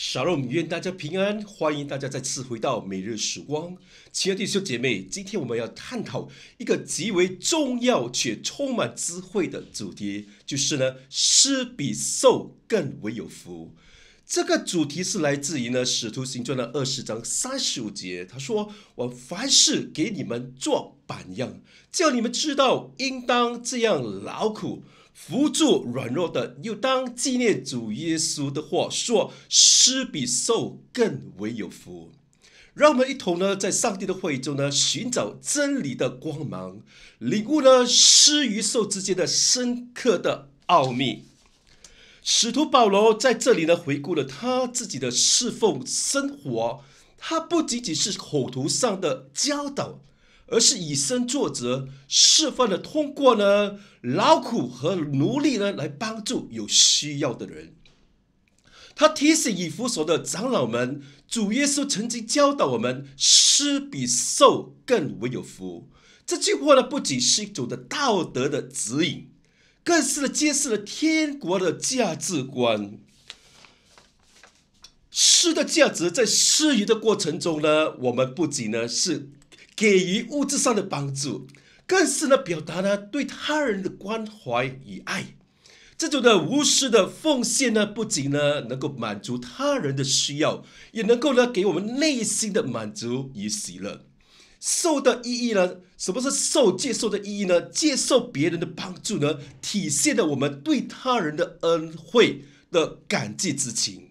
沙罗米，愿大家平安，欢迎大家再次回到每日时光。亲爱的弟兄姐妹，今天我们要探讨一个极为重要且充满智慧的主题，就是呢，施比受更为有福。这个主题是来自于呢《使徒行传》的二十章三十五节，他说：“我凡事给你们做榜样，叫你们知道应当这样劳苦。”扶助软弱的，又当纪念主耶稣的话说：“施比受更为有福。”让我们一同呢，在上帝的话语中呢，寻找真理的光芒，领悟呢，施与受之间的深刻的奥秘。使徒保罗在这里呢，回顾了他自己的侍奉生活，他不仅仅是口头上的教导。而是以身作则，示范的通过呢劳苦和奴隶呢来帮助有需要的人。他提醒以弗所的长老们，主耶稣曾经教导我们：施比受更为有福。这句话呢不仅是一种的道德的指引，更是呢揭示了天国的价值观。施的价值在施予的过程中呢，我们不仅呢是。给予物质上的帮助，更是呢表达了对他人的关怀与爱。这种的无私的奉献呢，不仅呢能够满足他人的需要，也能够呢给我们内心的满足与喜乐。受的意义呢，什么是受接受的意义呢？接受别人的帮助呢，体现了我们对他人的恩惠的感激之情。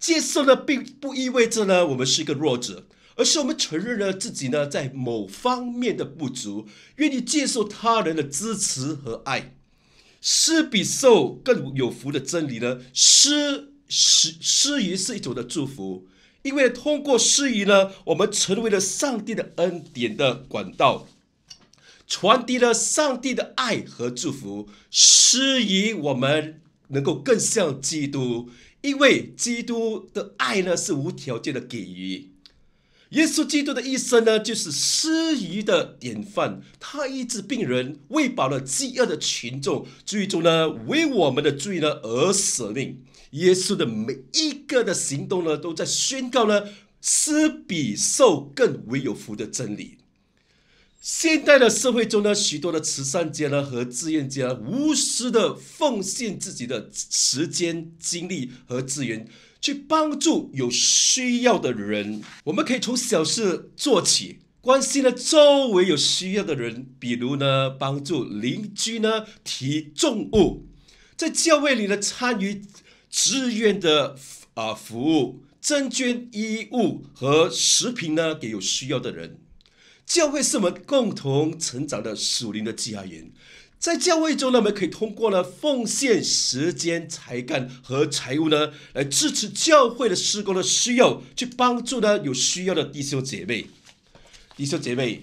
接受呢，并不意味着呢，我们是一个弱者。而是我们承认了自己呢在某方面的不足，愿意接受他人的支持和爱，施比受更有福的真理呢？施施施于是一种的祝福，因为通过施于呢，我们成为了上帝的恩典的管道，传递了上帝的爱和祝福，施于我们能够更像基督，因为基督的爱呢是无条件的给予。耶稣基督的一生呢，就是施予的典范。他医治病人，喂饱了饥饿的群众，最终呢，为我们的罪呢而舍命。耶稣的每一个的行动呢，都在宣告呢，施比受更为有福的真理。现代的社会中呢，许多的慈善家呢和志愿者无私的奉献自己的时间、精力和资源。去帮助有需要的人，我们可以从小事做起，关心了周围有需要的人，比如呢帮助邻居呢提重物，在教会里呢参与志愿的啊服务，增捐衣物和食品呢给有需要的人。教会是我们共同成长的属灵的家园。在教会中呢，我们可以通过呢奉献时间、才干和财物呢，来支持教会的施工的需要，去帮助呢有需要的弟兄姐妹。弟兄姐妹，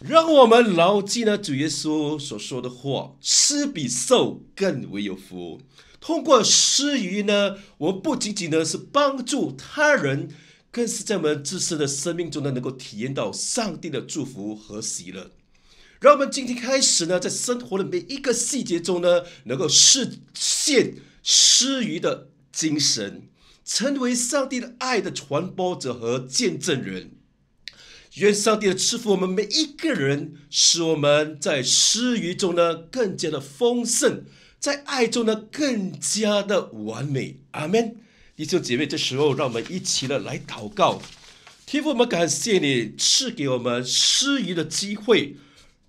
让我们牢记呢主耶稣所说的话：施比受更为有福。通过施予呢，我们不仅仅呢是帮助他人，更是在我们自身的生命中呢能够体验到上帝的祝福和喜乐。让我们今天开始呢，在生活的每一个细节中呢，能够实现施予的精神，成为上帝的爱的传播者和见证人。愿上帝的赐福我们每一个人，使我们在施予中呢更加的丰盛，在爱中呢更加的完美。阿门。弟兄姐妹，这时候让我们一起呢来祷告，天父，我们感谢你赐给我们施予的机会。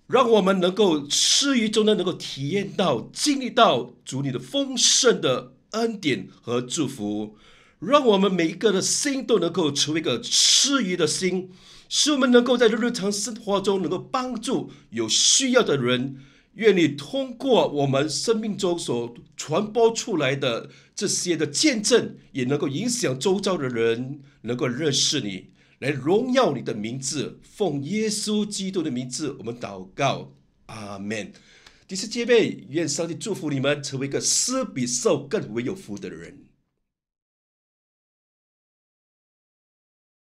让我们能够吃予中呢，能够体验到、经历到主你的丰盛的恩典和祝福，让我们每一个的心都能够成为一个吃鱼的心，使我们能够在日常生活中能够帮助有需要的人。愿你通过我们生命中所传播出来的这些的见证，也能够影响周遭的人，能够认识你。来荣耀你的名字，奉耶稣基督的名字，我们祷告，阿门。第四节备，愿上帝祝福你们，成为一个施比受更为有福的人。